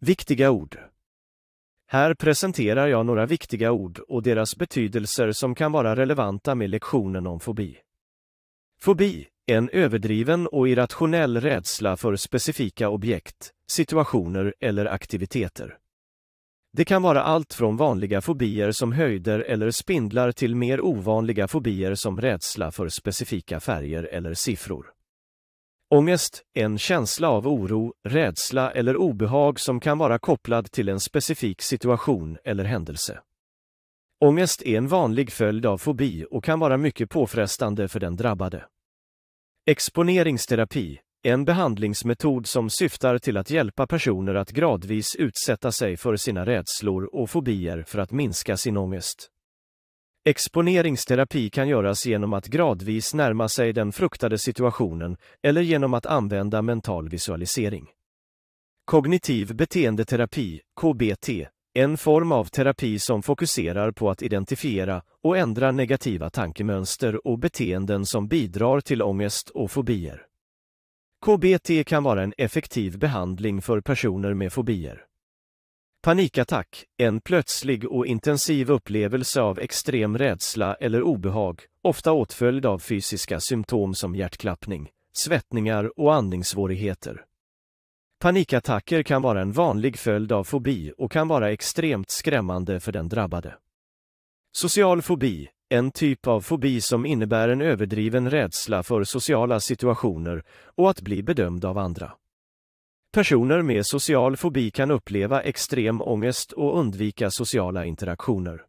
Viktiga ord. Här presenterar jag några viktiga ord och deras betydelser som kan vara relevanta med lektionen om fobi. Fobi, en överdriven och irrationell rädsla för specifika objekt, situationer eller aktiviteter. Det kan vara allt från vanliga fobier som höjder eller spindlar till mer ovanliga fobier som rädsla för specifika färger eller siffror. Ångest är en känsla av oro, rädsla eller obehag som kan vara kopplad till en specifik situation eller händelse. Ångest är en vanlig följd av fobi och kan vara mycket påfrestande för den drabbade. Exponeringsterapi är en behandlingsmetod som syftar till att hjälpa personer att gradvis utsätta sig för sina rädslor och fobier för att minska sin ångest. Exponeringsterapi kan göras genom att gradvis närma sig den fruktade situationen eller genom att använda mental visualisering. Kognitiv beteendeterapi, KBT, en form av terapi som fokuserar på att identifiera och ändra negativa tankemönster och beteenden som bidrar till ångest och fobier. KBT kan vara en effektiv behandling för personer med fobier. Panikattack, en plötslig och intensiv upplevelse av extrem rädsla eller obehag, ofta åtföljd av fysiska symptom som hjärtklappning, svettningar och andningssvårigheter. Panikattacker kan vara en vanlig följd av fobi och kan vara extremt skrämmande för den drabbade. Social fobi, en typ av fobi som innebär en överdriven rädsla för sociala situationer och att bli bedömd av andra. Personer med social fobi kan uppleva extrem ångest och undvika sociala interaktioner.